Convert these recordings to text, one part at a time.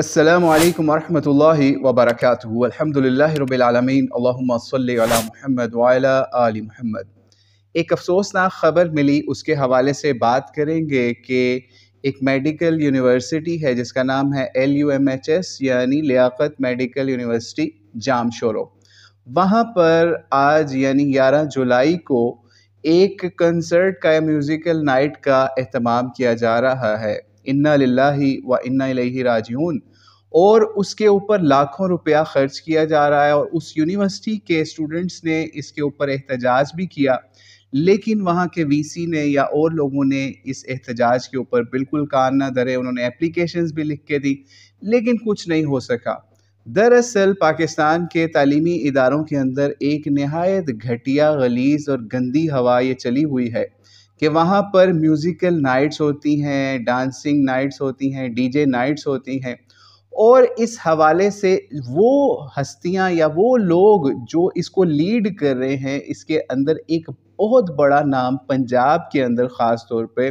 السلام عليكم ورحمة الله وبركاته والحمد لله رب العالمين اللهم صل على محمد وعلى آل محمد एक अफसोसनाक ख़बर मिली उसके हवाले से बात करेंगे कि एक मेडिकल यूनिवर्सिटी है जिसका नाम है L U M H S यानी Liaquat medical university Jamshoro वहाँ पर आज यानी 11 जुलाई को एक कंसर्ट का या म्यूज़िकल नाइट का अहतमाम किया जा रहा है इन्ना लाही व इन्ना राजून और उसके ऊपर लाखों रुपया खर्च किया जा रहा है और उस यूनिवर्सिटी के स्टूडेंट्स ने इसके ऊपर एहतजाज भी किया लेकिन वहाँ के वीसी ने या और लोगों ने इस एहतजाज के ऊपर बिल्कुल कान ना धरे उन्होंने एप्लीकेशंस भी लिख के दी लेकिन कुछ नहीं हो सका दरअसल पाकिस्तान के तालीमी इदारों के अंदर एक नहायत घटिया गलीज और गंदी हवा ये चली हुई है कि वहाँ पर म्यूज़िकल नाइट्स होती हैं डांसिंग नाइट्स होती हैं डीजे नाइट्स होती हैं और इस हवाले से वो हस्तियां या वो लोग जो इसको लीड कर रहे हैं इसके अंदर एक बहुत बड़ा नाम पंजाब के अंदर ख़ास तौर पे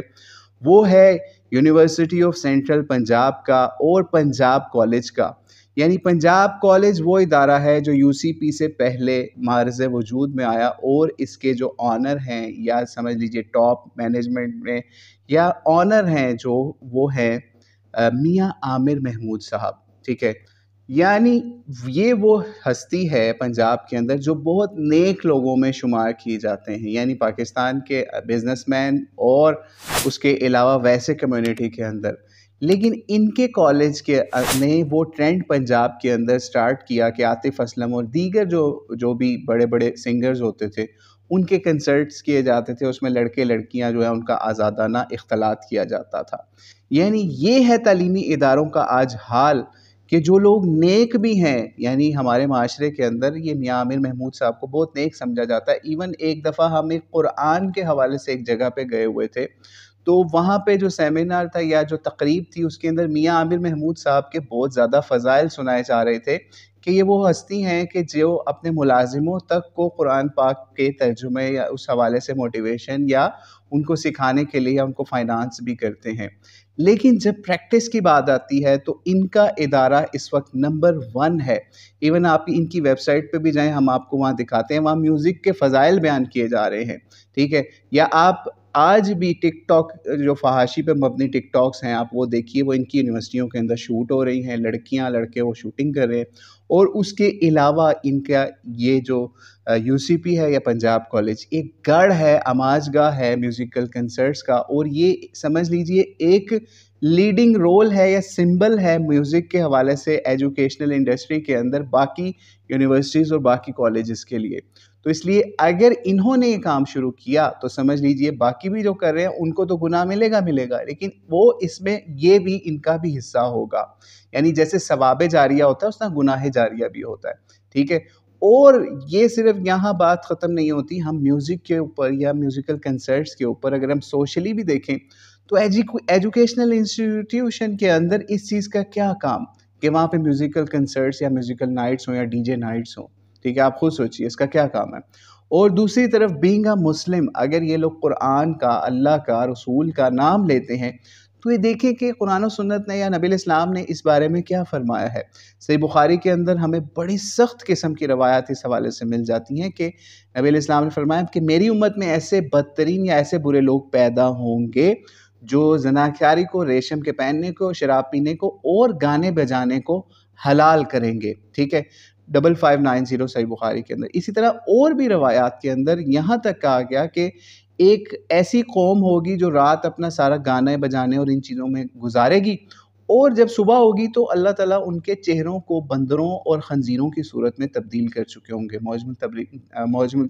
वो है यूनिवर्सिटी ऑफ सेंट्रल पंजाब का और पंजाब कॉलेज का यानी पंजाब कॉलेज वो इदारा है जो यूसीपी से पहले मार्ज वजूद में आया और इसके जो ऑनर हैं या समझ लीजिए टॉप मैनेजमेंट में या ऑनर हैं जो वो हैं मियाँ आमिर महमूद साहब ठीक है यानी ये वो हस्ती है पंजाब के अंदर जो बहुत नेक लोगों में शुमार किए जाते हैं यानी पाकिस्तान के बिजनेसमैन और उसके अलावा वैसे कम्युनिटी के अंदर लेकिन इनके कॉलेज के ने वो ट्रेंड पंजाब के अंदर स्टार्ट किया कि आतिफ असलम और दीगर जो जो भी बड़े बड़े सिंगर्स होते थे उनके कंसर्ट्स किए जाते थे उसमें लड़के लड़कियां जो है उनका आज़ादाना इख्तलात किया जाता था यानी ये है तलीमी इदारों का आज हाल कि जो लोग नेक भी हैं यानी हमारे माशरे के अंदर ये मियाँ आमिर महमूद साहब को बहुत नेक समझा जाता है इवन एक दफ़ा हम एक कुरान के हवाले से एक जगह पे गए हुए थे तो वहाँ पे जो सेमिनार था या जो तकरीब थी उसके अंदर मियाँ आमिर महमूद साहब के बहुत ज़्यादा फ़जाइल सुनाए जा रहे थे कि ये वो हस्ती हैं कि जो अपने मुलाजिमों तक को कुरान पाक के तर्जुमे या उस हवाले से मोटिवेशन या उनको सिखाने के लिए उनको फाइनेंस भी करते हैं लेकिन जब प्रैक्टिस की बात आती है तो इनका इदारा इस वक्त नंबर वन है इवन आप इनकी वेबसाइट पे भी जाएं हम आपको वहाँ दिखाते हैं वहाँ म्यूज़िक के फ़जाइल बयान किए जा रहे हैं ठीक है या आप आज भी टिकटॉक जो फहाशी पे मबनी टिकटॉक्स हैं आप वो देखिए वो इनकी यूनिवर्सिटियों के अंदर शूट हो रही हैं लड़कियां लड़के वो शूटिंग कर रहे हैं और उसके अलावा इनका ये जो यूसीपी है या पंजाब कॉलेज एक गढ़ है आमाजगा है म्यूज़िकल कंसर्ट्स का और ये समझ लीजिए एक लीडिंग रोल है या सिंबल है म्यूज़िक के हवाले से एजुकेशनल इंडस्ट्री के अंदर बाकी यूनिवर्सिटीज़ और बाकी कॉलेज़ के लिए तो इसलिए अगर इन्होंने ये काम शुरू किया तो समझ लीजिए बाकी भी जो कर रहे हैं उनको तो गुनाह मिलेगा मिलेगा लेकिन वो इसमें ये भी इनका भी हिस्सा होगा यानी जैसे सवाब जारिया होता है उसका गुनाह जारिया भी होता है ठीक है और ये सिर्फ यहाँ बात ख़त्म नहीं होती हम म्यूज़िक के ऊपर या म्यूज़िकल कंसर्ट्स के ऊपर अगर हम सोशली भी देखें तो एजुकेशनल इंस्टीट्यूशन के अंदर इस चीज़ का क्या काम कि वहाँ पे म्यूज़िकल कंसर्ट्स या म्यूज़िकल नाइट्स हों या डीजे नाइट्स हों ठीक है आप खुद सोचिए इसका क्या काम है और दूसरी तरफ बींग अ मुस्लिम अगर ये लोग कुरान का अल्लाह का रसूल का नाम लेते हैं तो ये देखें कि कुरान सुन्नत ने या नबी इस्लाम ने इस बारे में क्या फरमाया है सही बुखारी के अंदर हमें बड़ी सख्त किस्म की रवायात इस हवाले से मिल जाती हैं कि नबी इस्लाम ने फरमाया कि मेरी उम्मत में ऐसे बदतरीन या ऐसे बुरे लोग पैदा होंगे जो जनाख्यारी को रेशम के पहनने को शराब पीने को और गाने बजाने को हलाल करेंगे ठीक है डबल फाइव नाइन ज़ीरो सही बुखारी के अंदर इसी तरह और भी रवायात के अंदर यहाँ तक कहा गया कि एक ऐसी कौम होगी जो रात अपना सारा गाने बजाने और इन चीज़ों में गुजारेगी और जब सुबह होगी तो अल्लाह ताला उनके चेहरों को बंदरों और खंजीरों की सूरत में तब्दील कर चुके होंगे मौजम तबली मौजम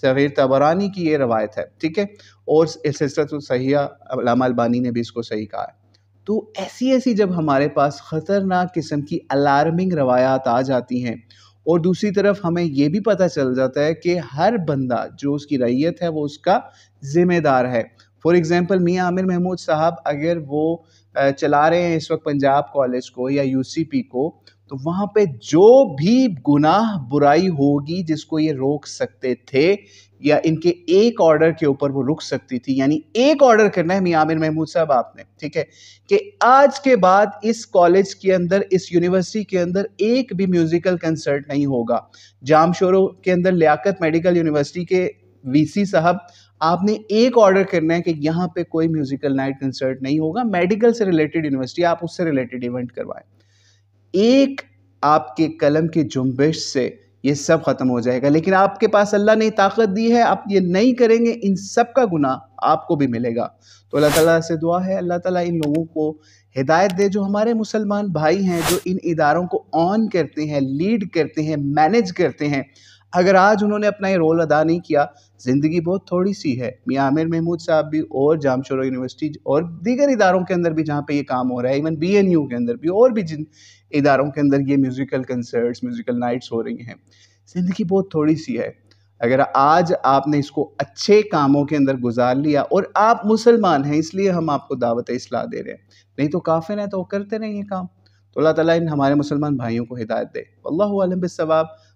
सवेर तबरानी की ये रवायत है ठीक है और सिलसिला तो सही अलामा अलबानी ने भी इसको सही कहा है तो ऐसी ऐसी जब हमारे पास ख़तरनाक किस्म की अलार्मिंग रवायात आ जाती हैं और दूसरी तरफ हमें ये भी पता चल जाता है कि हर बंदा जो उसकी रैयत है वो उसका ज़िम्मेदार है फॉर एग्ज़ाम्पल मियाँ आमिर महमूद साहब अगर वो चला रहे हैं इस वक्त पंजाब कॉलेज को या यूसीपी को तो वहाँ पे जो भी गुनाह बुराई होगी जिसको ये रोक सकते थे या इनके एक ऑर्डर के ऊपर वो रुक सकती थी यानी एक ऑर्डर करना है मियाँ आमिर महमूद साहब आपने ठीक है कि आज के बाद इस कॉलेज के अंदर इस यूनिवर्सिटी के अंदर एक भी म्यूज़िकल कंसर्ट नहीं होगा जाम के अंदर लियाकत मेडिकल यूनिवर्सिटी के वीसी साहब आपने एक ऑर्डर करना है कि यहाँ पे कोई म्यूज़िकल नाइट कंसर्ट नहीं होगा मेडिकल से रिलेटेड यूनिवर्सिटी आप उससे रिलेटेड इवेंट करवाएं एक आपके कलम की जुम्बिश से ये सब ख़त्म हो जाएगा लेकिन आपके पास अल्लाह ने ताकत दी है आप ये नहीं करेंगे इन सब का गुना आपको भी मिलेगा तो अल्लाह ताला से दुआ है अल्लाह ताला इन लोगों को हिदायत दे जो हमारे मुसलमान भाई हैं जो इन इदारों को ऑन करते हैं लीड करते हैं मैनेज करते हैं अगर आज उन्होंने अपना ये रोल अदा नहीं किया ज़िंदगी बहुत थोड़ी सी है मियाँ आमिर महमूद साहब भी और जामशोर यूनिवर्सिटी और दीगर इदारों के अंदर भी जहाँ पे ये काम हो रहा है इवन बी के अंदर भी और भी जिन इदारों के अंदर ये म्यूज़िकल कंसर्ट्स म्यूज़िकल नाइट्स हो रही हैं ज़िंदगी बहुत थोड़ी सी है अगर आज आपने इसको अच्छे कामों के अंदर गुजार लिया और आप मुसलमान हैं इसलिए हम आपको दावत इसलाह दे रहे हैं नहीं तो काफिर हैं तो करते नहीं ये काम तो अल्लाह ताला इन हमारे मुसलमान भाइयों को हिदायत दे अल्लाह आलम बिसवाब